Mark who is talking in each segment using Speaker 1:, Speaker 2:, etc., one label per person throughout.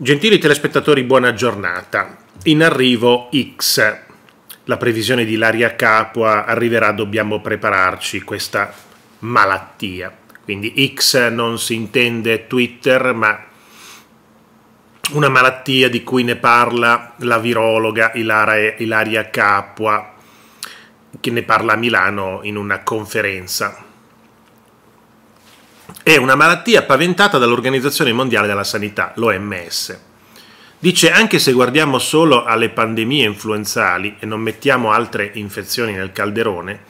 Speaker 1: Gentili telespettatori, buona giornata. In arrivo X. La previsione di Ilaria Capua arriverà, dobbiamo prepararci questa malattia. Quindi X non si intende Twitter, ma una malattia di cui ne parla la virologa Ilaria Capua, che ne parla a Milano in una conferenza è una malattia paventata dall'Organizzazione Mondiale della Sanità, l'OMS. Dice anche se guardiamo solo alle pandemie influenzali e non mettiamo altre infezioni nel calderone,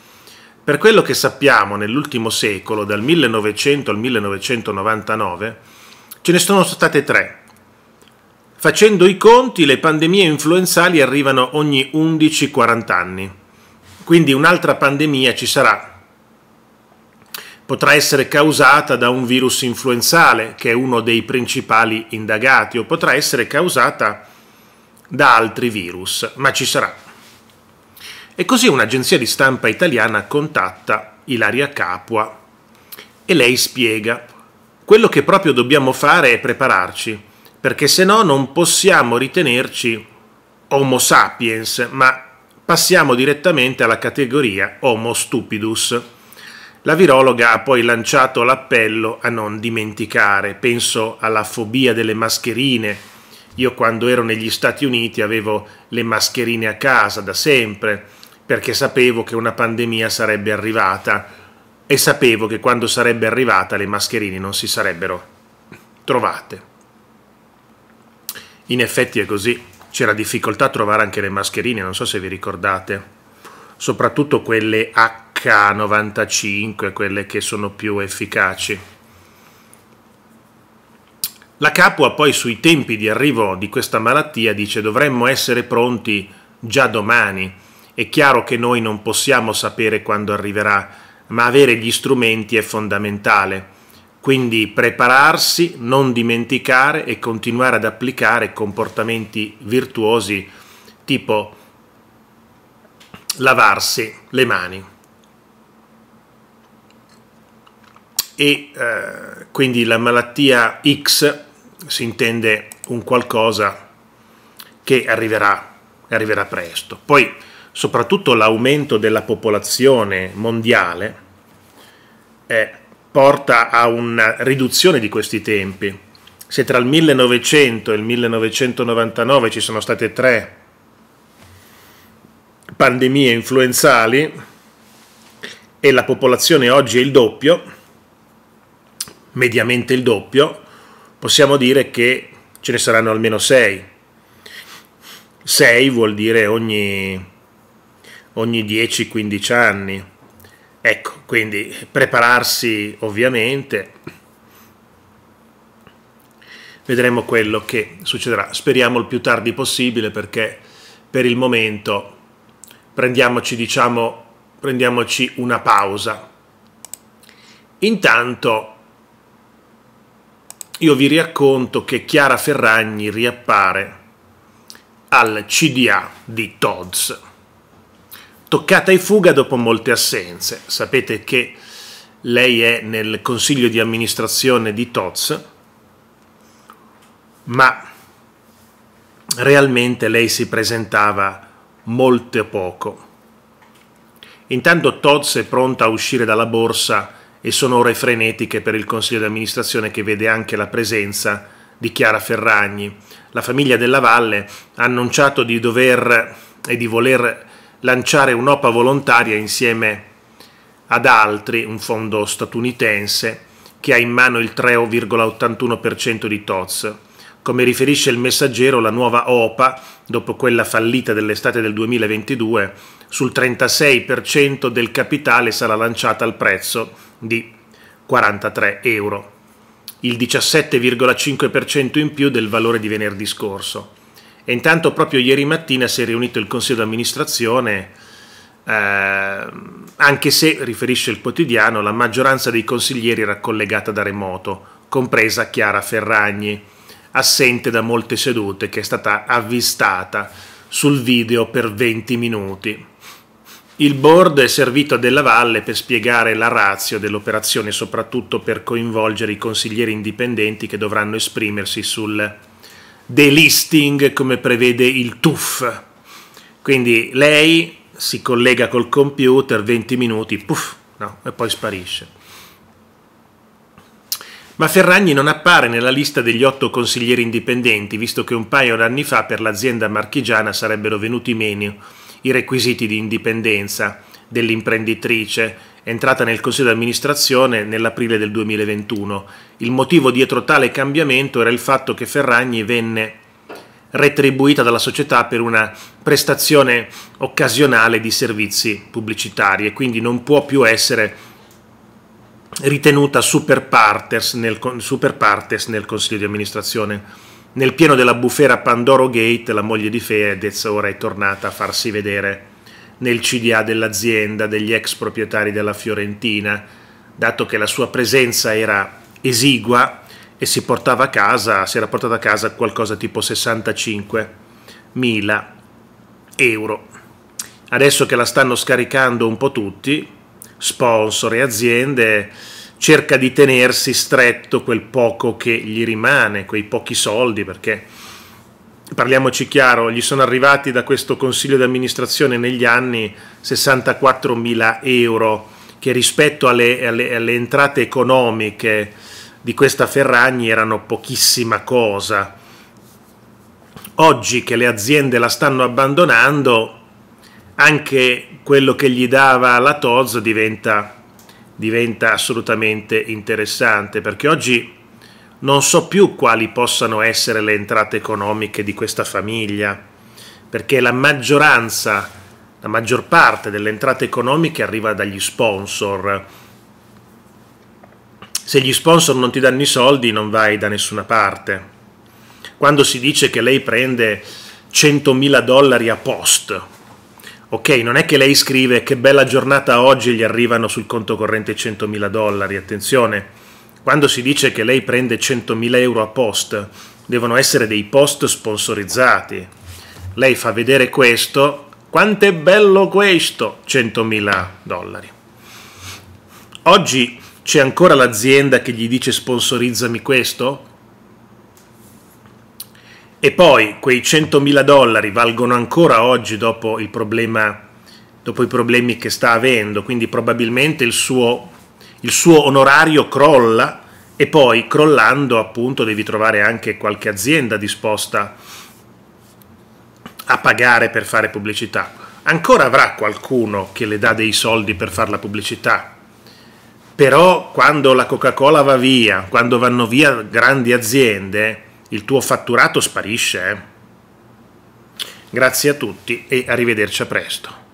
Speaker 1: per quello che sappiamo nell'ultimo secolo, dal 1900 al 1999, ce ne sono state tre. Facendo i conti, le pandemie influenzali arrivano ogni 11-40 anni. Quindi un'altra pandemia ci sarà potrà essere causata da un virus influenzale, che è uno dei principali indagati, o potrà essere causata da altri virus, ma ci sarà. E così un'agenzia di stampa italiana contatta Ilaria Capua e lei spiega, quello che proprio dobbiamo fare è prepararci, perché se no non possiamo ritenerci Homo sapiens, ma passiamo direttamente alla categoria Homo stupidus la virologa ha poi lanciato l'appello a non dimenticare. Penso alla fobia delle mascherine. Io quando ero negli Stati Uniti avevo le mascherine a casa da sempre perché sapevo che una pandemia sarebbe arrivata e sapevo che quando sarebbe arrivata le mascherine non si sarebbero trovate. In effetti è così, c'era difficoltà a trovare anche le mascherine, non so se vi ricordate, soprattutto quelle a K95, quelle che sono più efficaci. La Capua poi sui tempi di arrivo di questa malattia dice dovremmo essere pronti già domani. È chiaro che noi non possiamo sapere quando arriverà, ma avere gli strumenti è fondamentale. Quindi prepararsi, non dimenticare e continuare ad applicare comportamenti virtuosi tipo lavarsi le mani. e eh, quindi la malattia X si intende un qualcosa che arriverà, arriverà presto. Poi soprattutto l'aumento della popolazione mondiale eh, porta a una riduzione di questi tempi. Se tra il 1900 e il 1999 ci sono state tre pandemie influenzali e la popolazione oggi è il doppio, mediamente il doppio, possiamo dire che ce ne saranno almeno 6. 6 vuol dire ogni, ogni 10-15 anni. Ecco, quindi prepararsi ovviamente. Vedremo quello che succederà. Speriamo il più tardi possibile perché per il momento prendiamoci, diciamo, prendiamoci una pausa. Intanto io vi racconto che Chiara Ferragni riappare al CDA di Todds. Toccata in fuga dopo molte assenze, sapete che lei è nel consiglio di amministrazione di Todds, ma realmente lei si presentava molto poco. Intanto Todds è pronta a uscire dalla borsa e sono ore frenetiche per il consiglio di amministrazione che vede anche la presenza di Chiara Ferragni. La famiglia della Valle ha annunciato di dover e di voler lanciare un'OPA volontaria insieme ad altri, un fondo statunitense che ha in mano il 3,81% di TOZ. Come riferisce il messaggero, la nuova OPA, dopo quella fallita dell'estate del 2022, sul 36% del capitale sarà lanciata al prezzo di 43 euro, il 17,5% in più del valore di venerdì scorso. E intanto proprio ieri mattina si è riunito il Consiglio d'amministrazione, eh, anche se, riferisce il quotidiano, la maggioranza dei consiglieri era collegata da remoto, compresa Chiara Ferragni, assente da molte sedute, che è stata avvistata sul video per 20 minuti. Il board è servito a Della Valle per spiegare la razio dell'operazione, soprattutto per coinvolgere i consiglieri indipendenti che dovranno esprimersi sul delisting come prevede il TUF. Quindi lei si collega col computer 20 minuti, puff, no, e poi sparisce. Ma Ferragni non appare nella lista degli otto consiglieri indipendenti, visto che un paio d'anni fa per l'azienda marchigiana sarebbero venuti meno i requisiti di indipendenza dell'imprenditrice entrata nel Consiglio di amministrazione nell'aprile del 2021. Il motivo dietro tale cambiamento era il fatto che Ferragni venne retribuita dalla società per una prestazione occasionale di servizi pubblicitari e quindi non può più essere ritenuta super partes nel, super partes nel Consiglio di amministrazione nel pieno della bufera Pandoro Gate, la moglie di Fedez ora è tornata a farsi vedere nel CDA dell'azienda degli ex proprietari della Fiorentina, dato che la sua presenza era esigua e si portava a casa, si era portata a casa qualcosa tipo 65.000 euro. Adesso che la stanno scaricando un po' tutti, sponsor e aziende, cerca di tenersi stretto quel poco che gli rimane, quei pochi soldi, perché parliamoci chiaro, gli sono arrivati da questo consiglio di amministrazione negli anni 64 mila euro, che rispetto alle, alle, alle entrate economiche di questa Ferragni erano pochissima cosa. Oggi che le aziende la stanno abbandonando, anche quello che gli dava la Toz diventa diventa assolutamente interessante perché oggi non so più quali possano essere le entrate economiche di questa famiglia, perché la maggioranza, la maggior parte delle entrate economiche arriva dagli sponsor. Se gli sponsor non ti danno i soldi non vai da nessuna parte. Quando si dice che lei prende 100.000 dollari a post, ok, non è che lei scrive che bella giornata oggi gli arrivano sul conto corrente 100.000 dollari, attenzione, quando si dice che lei prende 100.000 euro a post, devono essere dei post sponsorizzati. Lei fa vedere questo, quanto è bello questo, 100.000 dollari. Oggi c'è ancora l'azienda che gli dice sponsorizzami questo? E poi quei 100.000 dollari valgono ancora oggi dopo, problema, dopo i problemi che sta avendo, quindi probabilmente il suo, il suo onorario crolla e poi crollando appunto devi trovare anche qualche azienda disposta a pagare per fare pubblicità. Ancora avrà qualcuno che le dà dei soldi per fare la pubblicità, però quando la Coca-Cola va via, quando vanno via grandi aziende, il tuo fatturato sparisce. Eh? Grazie a tutti e arrivederci a presto.